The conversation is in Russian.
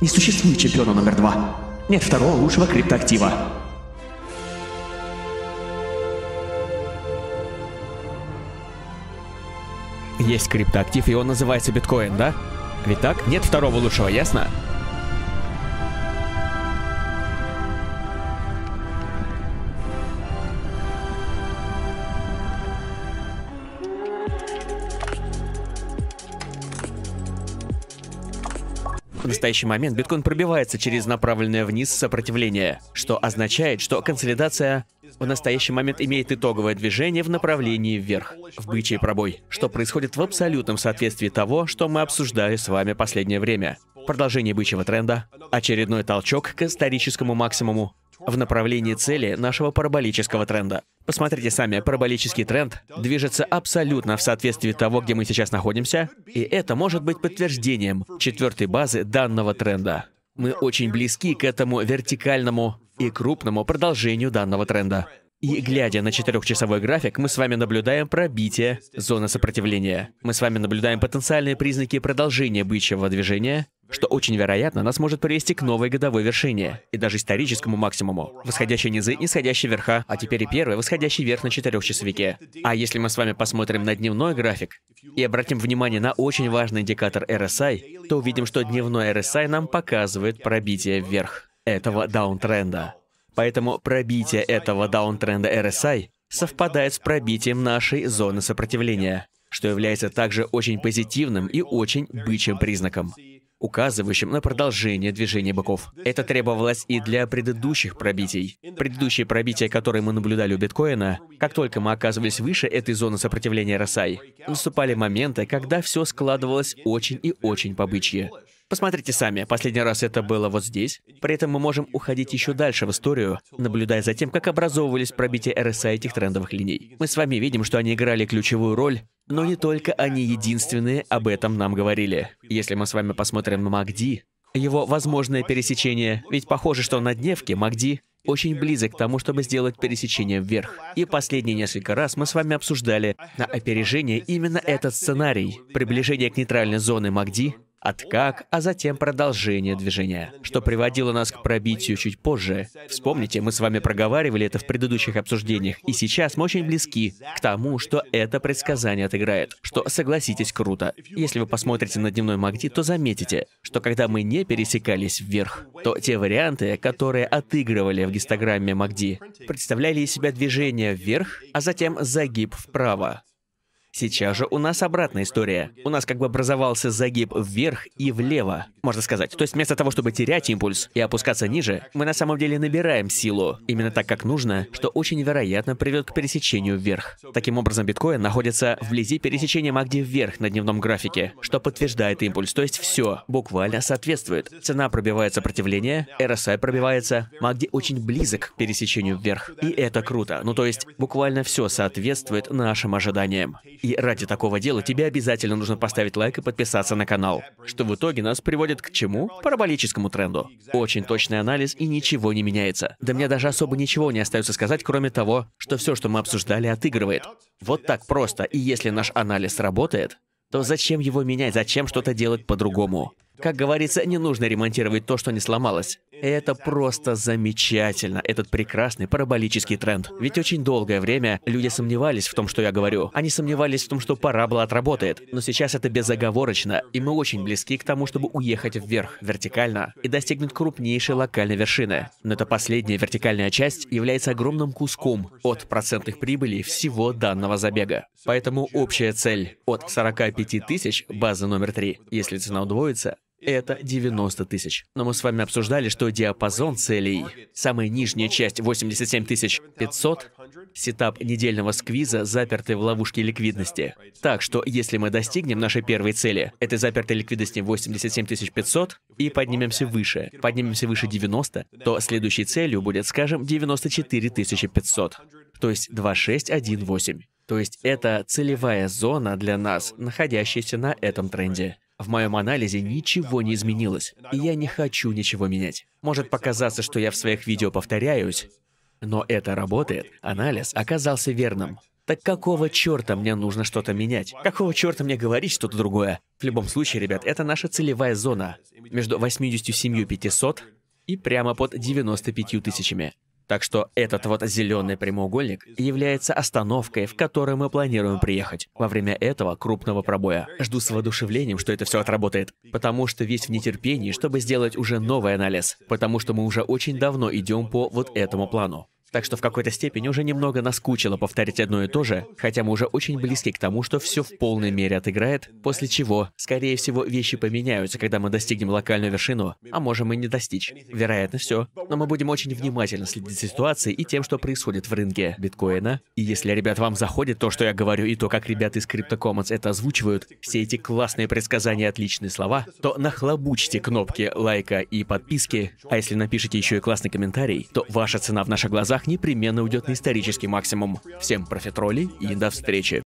Не существует чемпиона номер два. Нет второго лучшего криптоактива. Есть криптоактив, и он называется биткоин, да? Ведь так? Нет второго лучшего, ясно? в настоящий момент биткоин пробивается через направленное вниз сопротивление, что означает, что консолидация в настоящий момент имеет итоговое движение в направлении вверх, в бычий пробой, что происходит в абсолютном соответствии того, что мы обсуждали с вами последнее время. Продолжение бычьего тренда, очередной толчок к историческому максимуму, в направлении цели нашего параболического тренда. Посмотрите сами, параболический тренд движется абсолютно в соответствии того, где мы сейчас находимся, и это может быть подтверждением четвертой базы данного тренда. Мы очень близки к этому вертикальному и крупному продолжению данного тренда. И глядя на четырехчасовой график, мы с вами наблюдаем пробитие зоны сопротивления. Мы с вами наблюдаем потенциальные признаки продолжения бычьего движения что очень вероятно нас может привести к новой годовой вершине, и даже историческому максимуму. Восходящие низы, нисходящие верха, а теперь и первый, восходящий верх на четырехчасовике. А если мы с вами посмотрим на дневной график и обратим внимание на очень важный индикатор RSI, то увидим, что дневной RSI нам показывает пробитие вверх этого даунтренда. Поэтому пробитие этого даунтренда RSI совпадает с пробитием нашей зоны сопротивления, что является также очень позитивным и очень бычьим признаком указывающим на продолжение движения быков. Это требовалось и для предыдущих пробитий. Предыдущие пробития, которые мы наблюдали у биткоина, как только мы оказывались выше этой зоны сопротивления RSI, а наступали моменты, когда все складывалось очень и очень побычье. Посмотрите сами, последний раз это было вот здесь. При этом мы можем уходить еще дальше в историю, наблюдая за тем, как образовывались пробития RSI а этих трендовых линий. Мы с вами видим, что они играли ключевую роль но не только они единственные об этом нам говорили. Если мы с вами посмотрим на Магди, его возможное пересечение, ведь похоже, что на дневке Магди очень близок к тому, чтобы сделать пересечение вверх. И последние несколько раз мы с вами обсуждали на опережение именно этот сценарий. Приближение к нейтральной зоне Магди откак, а затем продолжение движения, что приводило нас к пробитию чуть позже. Вспомните, мы с вами проговаривали это в предыдущих обсуждениях, и сейчас мы очень близки к тому, что это предсказание отыграет, что, согласитесь, круто. Если вы посмотрите на дневной магнит, то заметите, что когда мы не пересекались вверх, то те варианты, которые отыгрывали в гистограмме МАГДИ, представляли из себя движение вверх, а затем загиб вправо. Сейчас же у нас обратная история. У нас как бы образовался загиб вверх и влево, можно сказать. То есть вместо того, чтобы терять импульс и опускаться ниже, мы на самом деле набираем силу. Именно так, как нужно, что очень вероятно приведет к пересечению вверх. Таким образом, биткоин находится вблизи пересечения Магди вверх на дневном графике, что подтверждает импульс. То есть все буквально соответствует. Цена пробивает сопротивление, RSI пробивается, Магди очень близок к пересечению вверх. И это круто. Ну то есть буквально все соответствует нашим ожиданиям. И ради такого дела тебе обязательно нужно поставить лайк и подписаться на канал, что в итоге нас приводит к чему? Параболическому тренду. Очень точный анализ и ничего не меняется. Да мне даже особо ничего не остается сказать, кроме того, что все, что мы обсуждали, отыгрывает. Вот так просто. И если наш анализ работает, то зачем его менять, зачем что-то делать по-другому? Как говорится, не нужно ремонтировать то, что не сломалось. Это просто замечательно, этот прекрасный параболический тренд. Ведь очень долгое время люди сомневались в том, что я говорю. Они сомневались в том, что парабола отработает. Но сейчас это безоговорочно, и мы очень близки к тому, чтобы уехать вверх, вертикально, и достигнуть крупнейшей локальной вершины. Но эта последняя вертикальная часть является огромным куском от процентных прибылей всего данного забега. Поэтому общая цель от 45 тысяч, база номер 3, если цена удвоится, это 90 тысяч. Но мы с вами обсуждали, что диапазон целей, самая нижняя часть 87 500, сетап недельного сквиза, запертый в ловушке ликвидности. Так что, если мы достигнем нашей первой цели, этой запертой ликвидности 87 500, и поднимемся выше, поднимемся выше 90, то следующей целью будет, скажем, 94 500, то есть 2618. То есть это целевая зона для нас, находящаяся на этом тренде. В моем анализе ничего не изменилось, и я не хочу ничего менять. Может показаться, что я в своих видео повторяюсь, но это работает. Анализ оказался верным. Так какого черта мне нужно что-то менять? Какого черта мне говорить что-то другое? В любом случае, ребят, это наша целевая зона. Между 87 500 и прямо под 95 тысячами. Так что этот вот зеленый прямоугольник является остановкой, в которой мы планируем приехать во время этого крупного пробоя. Жду с воодушевлением, что это все отработает, потому что весь в нетерпении, чтобы сделать уже новый анализ, потому что мы уже очень давно идем по вот этому плану. Так что в какой-то степени уже немного наскучило повторять одно и то же, хотя мы уже очень близки к тому, что все в полной мере отыграет, после чего, скорее всего, вещи поменяются, когда мы достигнем локальную вершину, а можем и не достичь. Вероятно, все. Но мы будем очень внимательно следить за ситуацией и тем, что происходит в рынке биткоина. И если, ребят, вам заходит то, что я говорю, и то, как ребята из Crypto Commons это озвучивают, все эти классные предсказания, отличные слова, то нахлобучьте кнопки лайка и подписки, а если напишите еще и классный комментарий, то ваша цена в наших глазах непременно уйдет на исторический максимум. Всем профитролей и до встречи.